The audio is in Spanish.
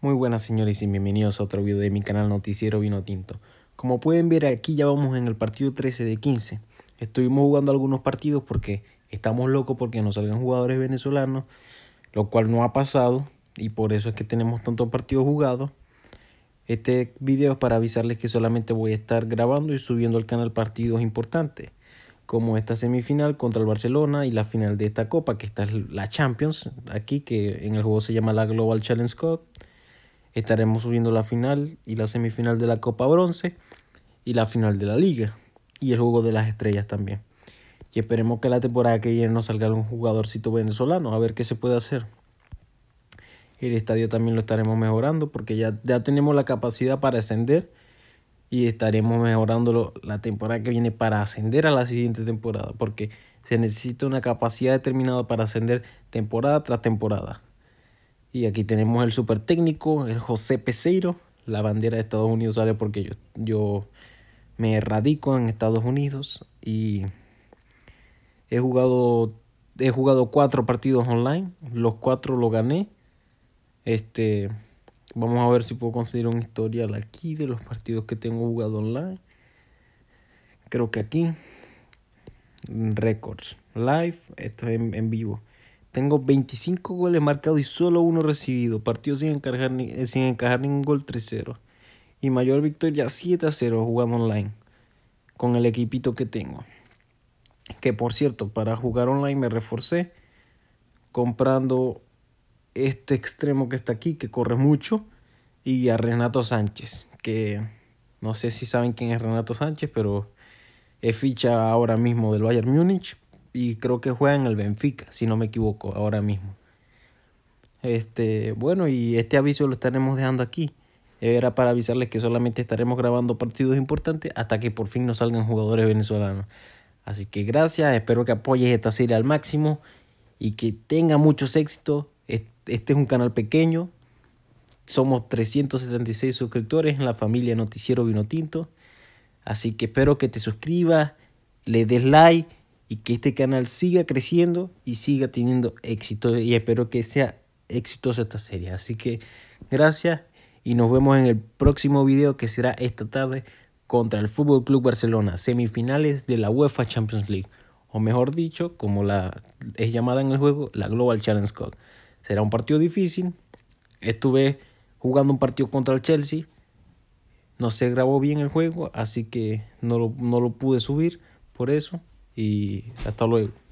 Muy buenas señores y bienvenidos a otro video de mi canal Noticiero Vino Tinto. Como pueden ver aquí ya vamos en el partido 13 de 15. Estuvimos jugando algunos partidos porque estamos locos porque no salgan jugadores venezolanos, lo cual no ha pasado y por eso es que tenemos tantos partidos jugados. Este video es para avisarles que solamente voy a estar grabando y subiendo al canal partidos importantes, como esta semifinal contra el Barcelona y la final de esta copa, que está la Champions, aquí que en el juego se llama la Global Challenge Cup Estaremos subiendo la final y la semifinal de la Copa Bronce y la final de la Liga y el juego de las estrellas también. Y esperemos que la temporada que viene nos salga algún jugadorcito venezolano, a ver qué se puede hacer. El estadio también lo estaremos mejorando porque ya, ya tenemos la capacidad para ascender y estaremos mejorándolo la temporada que viene para ascender a la siguiente temporada porque se necesita una capacidad determinada para ascender temporada tras temporada. Y aquí tenemos el super técnico, el José Peseiro. La bandera de Estados Unidos sale porque yo, yo me radico en Estados Unidos y he jugado, he jugado cuatro partidos online. Los cuatro lo gané. Este, vamos a ver si puedo conseguir un historial aquí de los partidos que tengo jugado online. Creo que aquí. Records. Live. Esto es en, en vivo. Tengo 25 goles marcados y solo uno recibido. Partido sin, eh, sin encajar ningún gol 3-0. Y mayor victoria 7-0 jugando online. Con el equipito que tengo. Que por cierto, para jugar online me reforcé. Comprando este extremo que está aquí, que corre mucho. Y a Renato Sánchez. Que no sé si saben quién es Renato Sánchez, pero es ficha ahora mismo del Bayern Múnich y creo que juega en el Benfica, si no me equivoco, ahora mismo. Este, bueno, y este aviso lo estaremos dejando aquí. Era para avisarles que solamente estaremos grabando partidos importantes hasta que por fin nos salgan jugadores venezolanos. Así que gracias, espero que apoyes esta serie al máximo y que tenga muchos éxitos. Este es un canal pequeño. Somos 376 suscriptores en la familia Noticiero Vinotinto. Así que espero que te suscribas, le des like y que este canal siga creciendo y siga teniendo éxito y espero que sea exitosa esta serie. Así que gracias y nos vemos en el próximo video que será esta tarde contra el Fútbol Club Barcelona, semifinales de la UEFA Champions League, o mejor dicho, como la es llamada en el juego, la Global Challenge Cup. Será un partido difícil. Estuve jugando un partido contra el Chelsea. No se grabó bien el juego, así que no no lo pude subir por eso. e até logo.